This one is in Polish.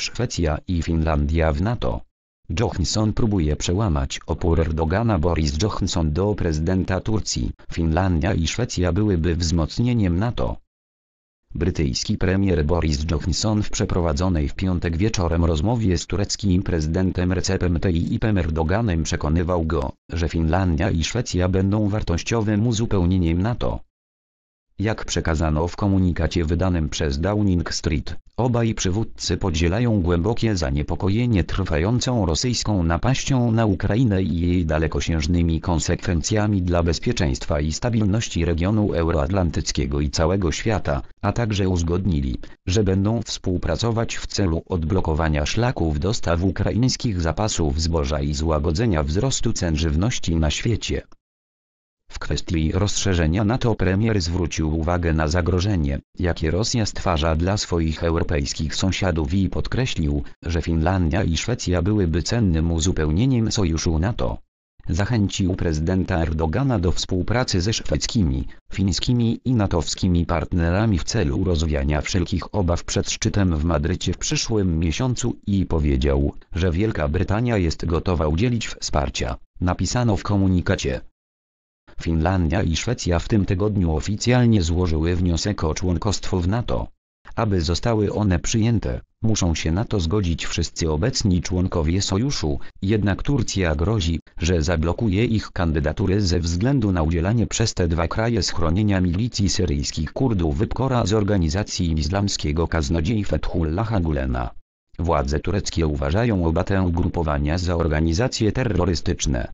Szwecja i Finlandia w NATO. Johnson próbuje przełamać opór Erdogana Boris Johnson do prezydenta Turcji. Finlandia i Szwecja byłyby wzmocnieniem NATO. Brytyjski premier Boris Johnson w przeprowadzonej w piątek wieczorem rozmowie z tureckim prezydentem Recepem Tayyipem Erdoganem przekonywał go, że Finlandia i Szwecja będą wartościowym uzupełnieniem NATO. Jak przekazano w komunikacie wydanym przez Downing Street, obaj przywódcy podzielają głębokie zaniepokojenie trwającą rosyjską napaścią na Ukrainę i jej dalekosiężnymi konsekwencjami dla bezpieczeństwa i stabilności regionu euroatlantyckiego i całego świata, a także uzgodnili, że będą współpracować w celu odblokowania szlaków dostaw ukraińskich zapasów zboża i złagodzenia wzrostu cen żywności na świecie. W kwestii rozszerzenia NATO premier zwrócił uwagę na zagrożenie, jakie Rosja stwarza dla swoich europejskich sąsiadów i podkreślił, że Finlandia i Szwecja byłyby cennym uzupełnieniem sojuszu NATO zachęcił prezydenta Erdogana do współpracy ze szwedzkimi, fińskimi i natowskimi partnerami w celu rozwiania wszelkich obaw przed szczytem w Madrycie w przyszłym miesiącu i powiedział, że Wielka Brytania jest gotowa udzielić wsparcia, napisano w komunikacie. Finlandia i Szwecja w tym tygodniu oficjalnie złożyły wniosek o członkostwo w NATO. Aby zostały one przyjęte, muszą się na to zgodzić wszyscy obecni członkowie sojuszu, jednak Turcja grozi, że zablokuje ich kandydatury ze względu na udzielanie przez te dwa kraje schronienia milicji syryjskich Kurdów Wypkora z organizacji islamskiego kaznodziei Fethullaha Gulena. Władze tureckie uważają oba te ugrupowania za organizacje terrorystyczne.